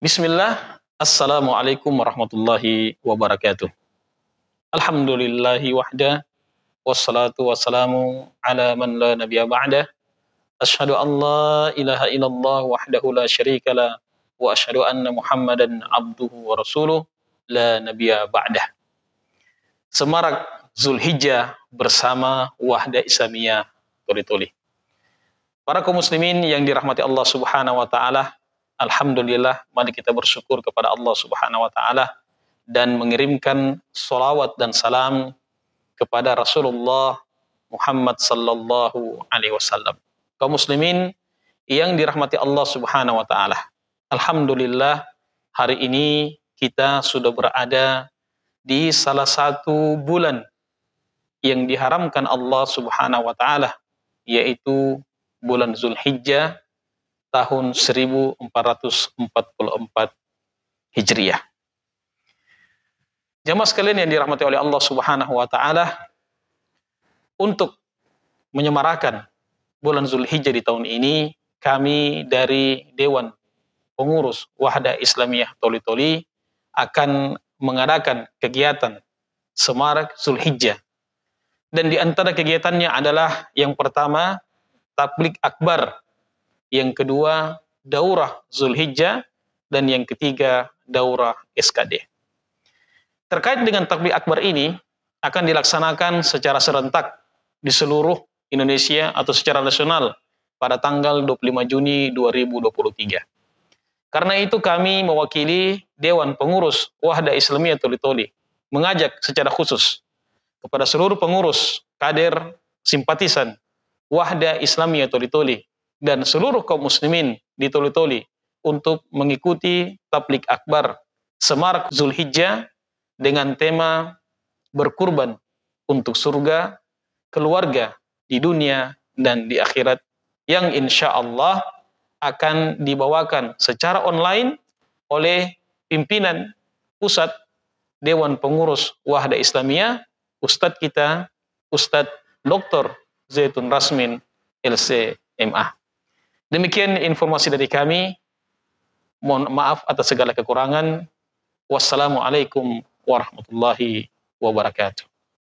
Bismillah, Assalamualaikum warahmatullahi wabarakatuh. Alhamdulillahi wahda, wassalatu wassalamu ala man la nabiya ba'da. Ashadu an la ilaha illallah wahdahu la syarika la, wa ashadu anna muhammadan abduhu wa rasuluh la nabiya ba'da. Semarak Zulhijjah bersama Wahda Islamiyah Tuli-Tuli. Para kaum muslimin yang dirahmati Allah Subhanahu wa taala, Alhamdulillah, mari kita bersyukur kepada Allah Subhanahu wa Ta'ala dan mengirimkan solawat dan salam kepada Rasulullah Muhammad Sallallahu Alaihi Wasallam. Kaum muslimin yang dirahmati Allah Subhanahu wa Ta'ala, Alhamdulillah, hari ini kita sudah berada di salah satu bulan yang diharamkan Allah Subhanahu wa Ta'ala, yaitu bulan Zulhijjah tahun 1444 Hijriah. Jamaah sekalian yang dirahmati oleh Allah Subhanahu wa taala, untuk menyemarakan bulan Zulhijjah di tahun ini, kami dari Dewan Pengurus Wahda Islamiyah Toli-Toli akan mengadakan kegiatan Semarak Zulhijjah. Dan di antara kegiatannya adalah yang pertama, tablik akbar yang kedua daurah Zulhijjah, dan yang ketiga daurah SKD. Terkait dengan takbir akbar ini akan dilaksanakan secara serentak di seluruh Indonesia atau secara nasional pada tanggal 25 Juni 2023. Karena itu kami mewakili Dewan Pengurus Wahda Islamiyah Toli-Toli mengajak secara khusus kepada seluruh pengurus, kader, simpatisan Wahda Islamiyah Toli-Toli dan seluruh kaum muslimin di Toli-Toli untuk mengikuti tablik akbar Semarak Zulhijjah dengan tema berkurban untuk surga, keluarga di dunia dan di akhirat yang insya Allah akan dibawakan secara online oleh pimpinan pusat Dewan Pengurus Wahda Islamiyah, Ustadz kita, Ustadz Dr. Zaitun Rasmin, LCMA. Demikian informasi dari kami. Mohon maaf atas segala kekurangan. Wassalamualaikum warahmatullahi wabarakatuh.